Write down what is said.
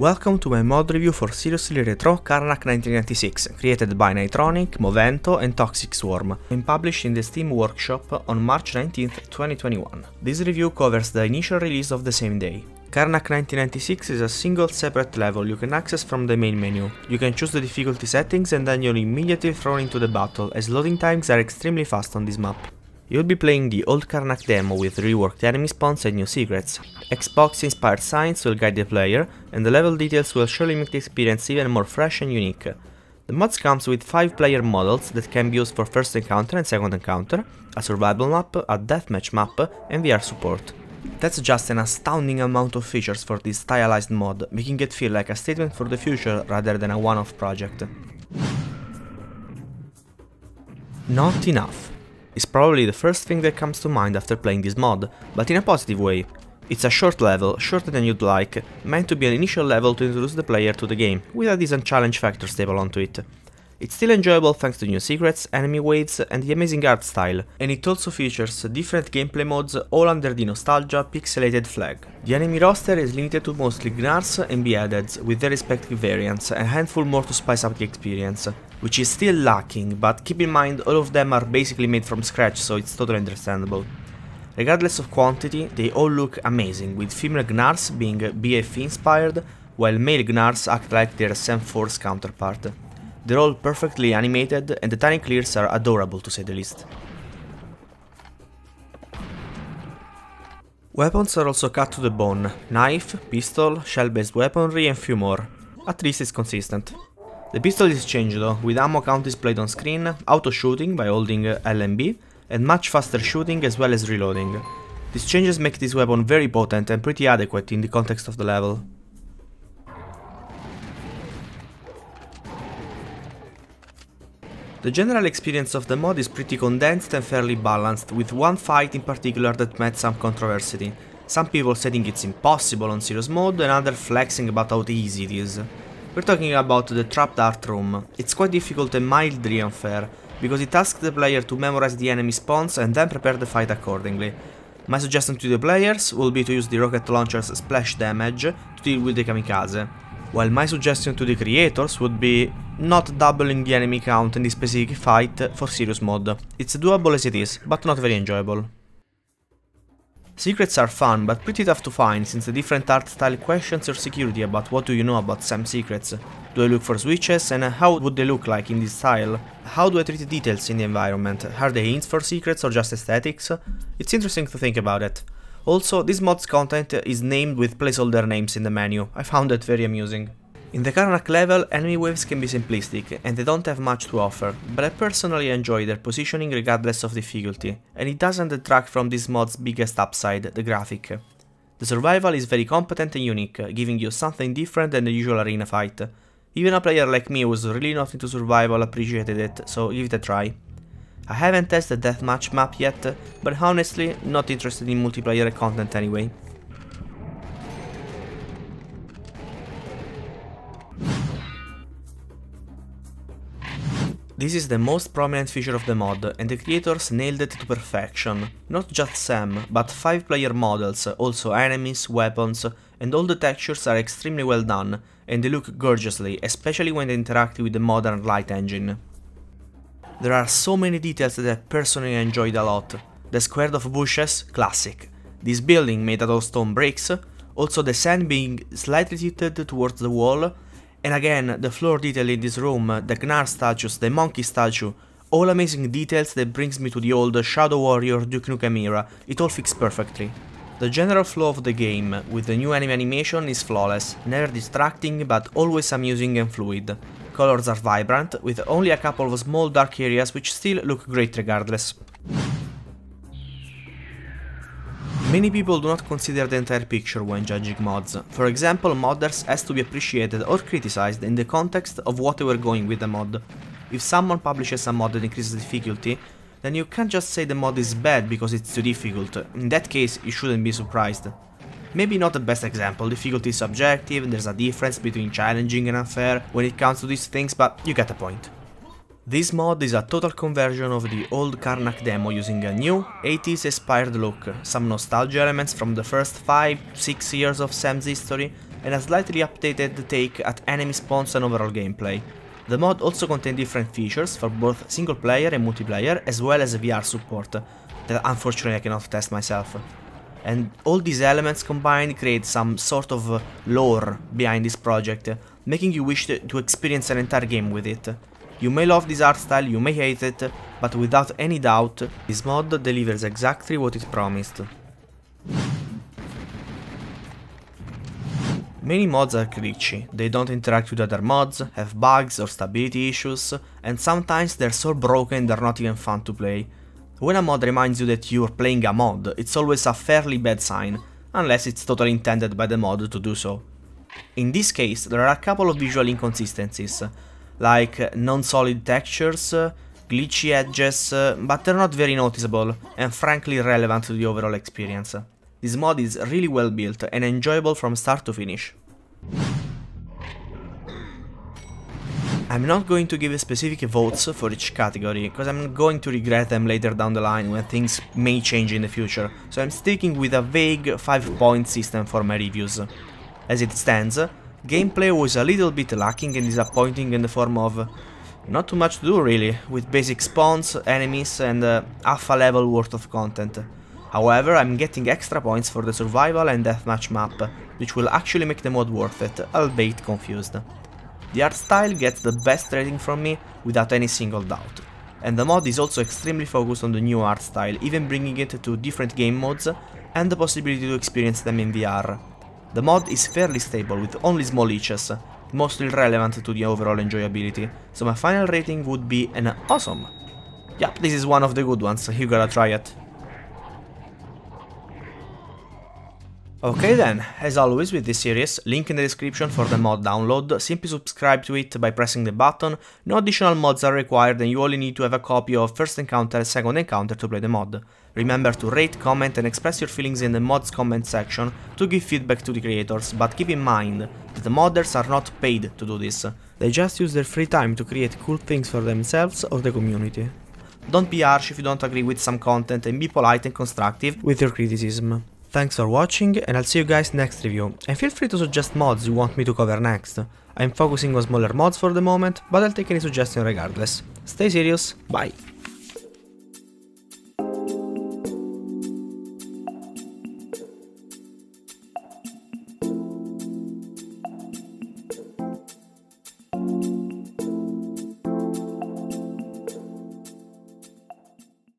Welcome to my mod review for Seriously Retro Karnak 1996, created by Nitronic, Movento and Toxic Swarm, and published in the Steam Workshop on March 19, 2021. This review covers the initial release of the same day. Karnak 1996 is a single separate level you can access from the main menu. You can choose the difficulty settings and then you're immediately thrown into the battle, as loading times are extremely fast on this map. You'll be playing the old Karnak demo with reworked enemy spawns and new secrets. Xbox-inspired signs will guide the player, and the level details will surely make the experience even more fresh and unique. The mod comes with 5 player models that can be used for first encounter and second encounter, a survival map, a deathmatch map, and VR support. That's just an astounding amount of features for this stylized mod, making it feel like a statement for the future rather than a one-off project. Not enough is probably the first thing that comes to mind after playing this mod, but in a positive way. It's a short level, shorter than you'd like, meant to be an initial level to introduce the player to the game, with a decent challenge factor stable onto it. It's still enjoyable thanks to new secrets, enemy waves and the amazing art style, and it also features different gameplay modes all under the nostalgia pixelated flag. The enemy roster is limited to mostly Gnars and Beheadeds with their respective variants, and a handful more to spice up the experience which is still lacking, but keep in mind all of them are basically made from scratch, so it's totally understandable. Regardless of quantity, they all look amazing, with female Gnars being BF inspired, while male Gnars act like their Sam Force counterpart. They're all perfectly animated, and the tiny clears are adorable to say the least. Weapons are also cut to the bone, knife, pistol, shell-based weaponry and few more. At least it's consistent. The pistol is changed though, with ammo count displayed on screen, auto shooting by holding LMB, and much faster shooting as well as reloading. These changes make this weapon very potent and pretty adequate in the context of the level. The general experience of the mod is pretty condensed and fairly balanced, with one fight in particular that met some controversy. Some people saying it's impossible on serious mode and others flexing about how easy it is. We're talking about the Trapped Art Room. It's quite difficult and mildly unfair, because it asks the player to memorize the enemy spawns and then prepare the fight accordingly. My suggestion to the players will be to use the rocket launcher's splash damage to deal with the kamikaze, while my suggestion to the creators would be not doubling the enemy count in this specific fight for serious mode. It's doable as it is, but not very enjoyable. Secrets are fun, but pretty tough to find, since the different art style questions your security about what do you know about some secrets. Do I look for switches, and how would they look like in this style? How do I treat details in the environment? Are they hints for secrets or just aesthetics? It's interesting to think about it. Also, this mod's content is named with placeholder names in the menu, I found that very amusing. In the Karnak level, enemy waves can be simplistic, and they don't have much to offer, but I personally enjoy their positioning regardless of difficulty, and it doesn't detract from this mod's biggest upside, the graphic. The survival is very competent and unique, giving you something different than the usual arena fight. Even a player like me who's really not into survival appreciated it, so give it a try. I haven't tested deathmatch map yet, but honestly, not interested in multiplayer content anyway. This is the most prominent feature of the mod, and the creators nailed it to perfection. Not just Sam, but 5-player models, also enemies, weapons, and all the textures are extremely well done, and they look gorgeously, especially when they interact with the modern light engine. There are so many details that I personally enjoyed a lot. The squared of bushes, classic. This building made out of stone bricks, also the sand being slightly tilted towards the wall, and again, the floor detail in this room, the Gnar statues, the monkey statue, all amazing details that brings me to the old Shadow Warrior Duke Nukem era, it all fits perfectly. The general flow of the game, with the new anime animation, is flawless, never distracting but always amusing and fluid. Colors are vibrant, with only a couple of small dark areas which still look great regardless. Many people do not consider the entire picture when judging mods. For example, modders has to be appreciated or criticized in the context of what they were going with the mod. If someone publishes a mod that increases difficulty, then you can't just say the mod is bad because it's too difficult. In that case, you shouldn't be surprised. Maybe not the best example, difficulty is subjective, there's a difference between challenging and unfair when it comes to these things, but you get the point. This mod is a total conversion of the old Karnak demo using a new, 80s inspired look, some nostalgia elements from the first 5-6 years of Sam's history, and a slightly updated take at enemy spawns and overall gameplay. The mod also contains different features for both single player and multiplayer, as well as VR support, that unfortunately I cannot test myself. And all these elements combined create some sort of uh, lore behind this project, making you wish to experience an entire game with it. You may love this art style, you may hate it, but without any doubt, this mod delivers exactly what it promised. Many mods are glitchy, they don't interact with other mods, have bugs or stability issues, and sometimes they're so broken they're not even fun to play. When a mod reminds you that you're playing a mod, it's always a fairly bad sign, unless it's totally intended by the mod to do so. In this case, there are a couple of visual inconsistencies like uh, non-solid textures, uh, glitchy edges, uh, but they're not very noticeable and frankly relevant to the overall experience. This mod is really well built and enjoyable from start to finish. I'm not going to give specific votes for each category, because I'm going to regret them later down the line when things may change in the future, so I'm sticking with a vague 5-point system for my reviews. As it stands, Gameplay was a little bit lacking and disappointing in the form of not too much to do really, with basic spawns, enemies and uh, half a level worth of content. However, I'm getting extra points for the survival and deathmatch map, which will actually make the mod worth it, albeit confused. The art style gets the best rating from me without any single doubt. And the mod is also extremely focused on the new art style, even bringing it to different game modes and the possibility to experience them in VR, the mod is fairly stable with only small issues, mostly relevant to the overall enjoyability, so my final rating would be an awesome. Yep, this is one of the good ones, you gotta try it. Okay then, as always with this series, link in the description for the mod download, simply subscribe to it by pressing the button, no additional mods are required and you only need to have a copy of First Encounter and Second Encounter to play the mod. Remember to rate, comment and express your feelings in the mods comment section to give feedback to the creators, but keep in mind that the modders are not paid to do this, they just use their free time to create cool things for themselves or the community. Don't be harsh if you don't agree with some content and be polite and constructive with your criticism. Thanks for watching and I'll see you guys next review, and feel free to suggest mods you want me to cover next. I'm focusing on smaller mods for the moment, but I'll take any suggestion regardless. Stay serious, bye!